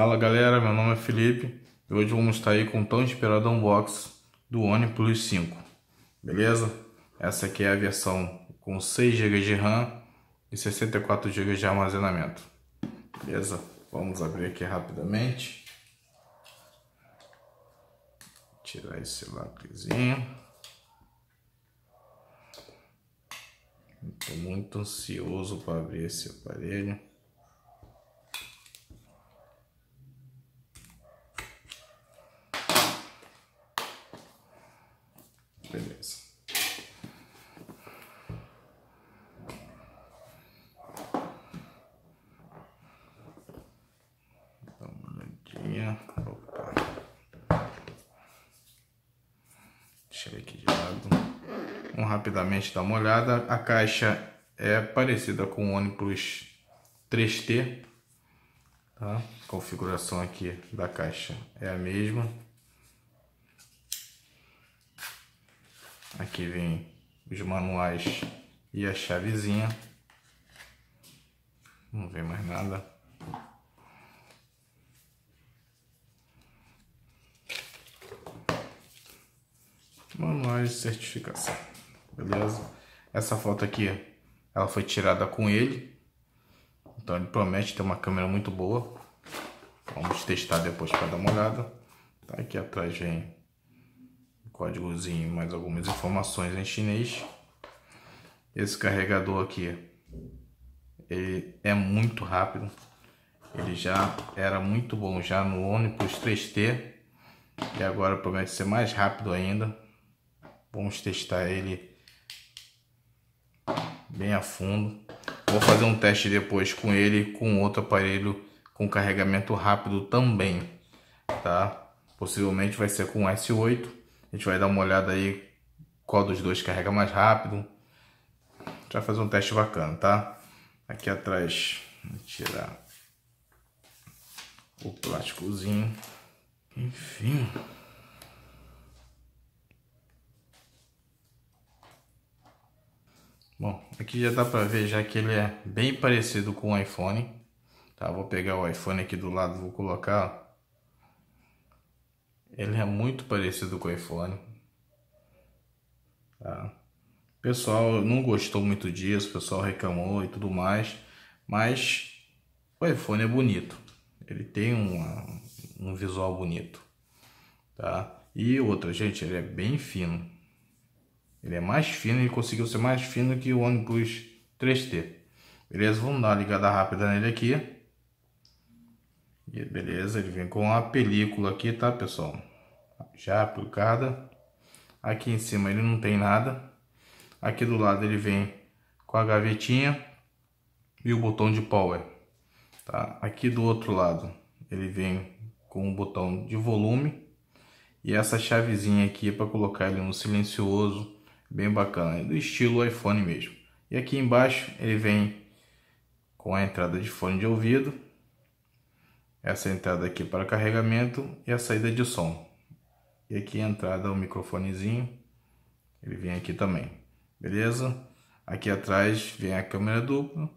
Fala galera, meu nome é Felipe e hoje vamos estar aí com o tão esperado unboxing do OnePlus 5, beleza? Essa aqui é a versão com 6 GB de RAM e 64 GB de armazenamento, beleza? Vamos abrir aqui rapidamente. Tirar esse lacrezinho. Estou muito ansioso para abrir esse aparelho. Beleza. Dá uma olhadinha. Opa. Deixa eu aqui de lado. Vamos rapidamente dar uma olhada. A caixa é parecida com o OnePlus 3T. Tá? A configuração aqui da caixa é a mesma. Aqui vem os manuais e a chavezinha. Não vem mais nada. Manuais de certificação. Beleza? Essa foto aqui, ela foi tirada com ele. Então ele promete ter uma câmera muito boa. Vamos testar depois para dar uma olhada. Tá aqui atrás vem códigozinho, mais algumas informações em chinês. Esse carregador aqui, ele é muito rápido. Ele já era muito bom já no ônibus 3T e agora promete ser mais rápido ainda. Vamos testar ele bem a fundo. Vou fazer um teste depois com ele com outro aparelho com carregamento rápido também, tá? Possivelmente vai ser com S8 a gente vai dar uma olhada aí qual dos dois carrega mais rápido. A gente vai fazer um teste bacana, tá? Aqui atrás, tirar o plásticozinho. Enfim. Bom, aqui já dá para ver já que ele é bem parecido com o iPhone. Tá, vou pegar o iPhone aqui do lado, vou colocar ele é muito parecido com o iPhone. Tá? O pessoal não gostou muito disso, o pessoal reclamou e tudo mais, mas o iPhone é bonito. Ele tem uma, um visual bonito, tá? E outra, gente, ele é bem fino. Ele é mais fino, ele conseguiu ser mais fino que o OnePlus 3T. Beleza, vamos dar uma ligada rápida nele aqui. E beleza, ele vem com a película aqui, tá, pessoal? já aplicada. Aqui em cima ele não tem nada. Aqui do lado ele vem com a gavetinha e o botão de power. Tá? Aqui do outro lado ele vem com o botão de volume e essa chavezinha aqui é para colocar ele no silencioso, bem bacana, é do estilo iPhone mesmo. E aqui embaixo ele vem com a entrada de fone de ouvido, essa entrada aqui para carregamento e a saída de som. E aqui a entrada, o é microfonezinho, ele vem aqui também, beleza? Aqui atrás vem a câmera dupla,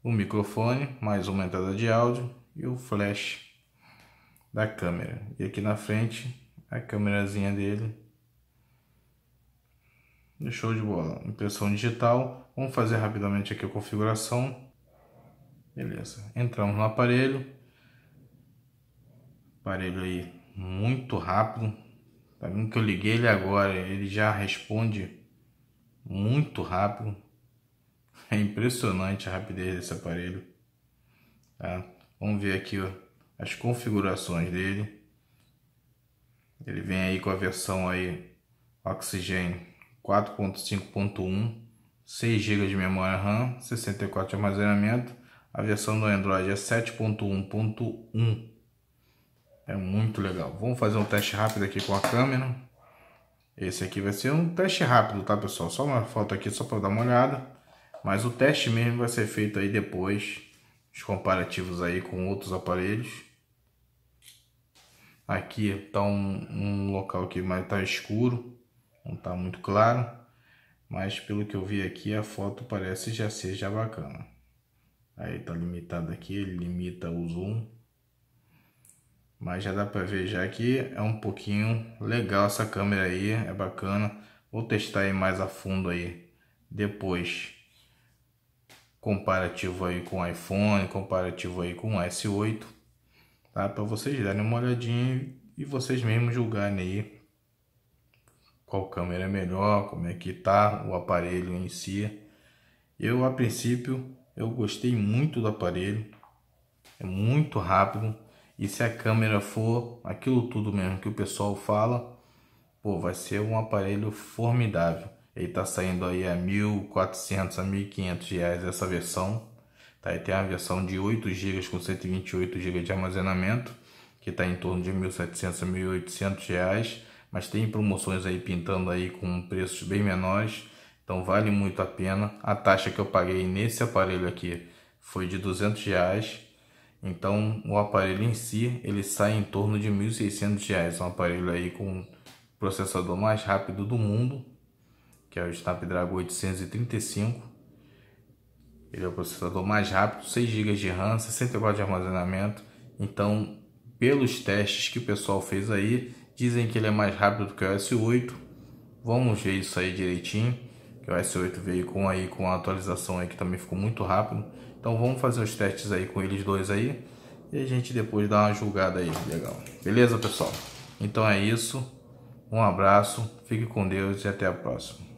o microfone, mais uma entrada de áudio e o flash da câmera. E aqui na frente, a câmerazinha dele. Show de bola. Impressão digital. Vamos fazer rapidamente aqui a configuração. Beleza. Entramos no aparelho. Aparelho aí muito rápido. Tá vendo que eu liguei ele agora, ele já responde muito rápido. É impressionante a rapidez desse aparelho. Tá? Vamos ver aqui ó, as configurações dele. Ele vem aí com a versão aí Oxygen 4.5.1, 6 GB de memória RAM, 64 de armazenamento. A versão do Android é 7.1.1 é muito legal. Vamos fazer um teste rápido aqui com a câmera. Esse aqui vai ser um teste rápido, tá, pessoal? Só uma foto aqui só para dar uma olhada. Mas o teste mesmo vai ser feito aí depois. Os comparativos aí com outros aparelhos. Aqui tá um, um local que mais tá escuro. Não tá muito claro. Mas pelo que eu vi aqui, a foto parece já ser já bacana. Aí tá limitado aqui, ele limita o zoom. Mas já dá para ver já que é um pouquinho legal essa câmera aí, é bacana. Vou testar aí mais a fundo aí depois. Comparativo aí com iPhone, comparativo aí com S8. Tá? Para vocês darem uma olhadinha e vocês mesmos julgarem aí qual câmera é melhor, como é que tá o aparelho em si. Eu a princípio eu gostei muito do aparelho, é muito rápido, e se a câmera for aquilo tudo mesmo que o pessoal fala, pô, vai ser um aparelho formidável. Ele tá saindo aí a 1.400 a 1.500 reais essa versão. Tá? E tem a versão de 8 GB com 128 GB de armazenamento, que está em torno de 1.700 a 1.800 reais. Mas tem promoções aí pintando aí com preços bem menores. Então vale muito a pena. A taxa que eu paguei nesse aparelho aqui foi de 200 reais então o aparelho em si ele sai em torno de R$ 1.600, um aparelho aí com processador mais rápido do mundo, que é o Snapdragon 835. Ele é o processador mais rápido, 6 GB de RAM, 64 de armazenamento. Então, pelos testes que o pessoal fez aí, dizem que ele é mais rápido do que o S8. Vamos ver isso aí direitinho que o S8 veio com aí com a atualização aí que também ficou muito rápido. Então vamos fazer os testes aí com eles dois aí e a gente depois dá uma julgada aí, legal. Beleza, pessoal? Então é isso. Um abraço, fique com Deus e até a próxima.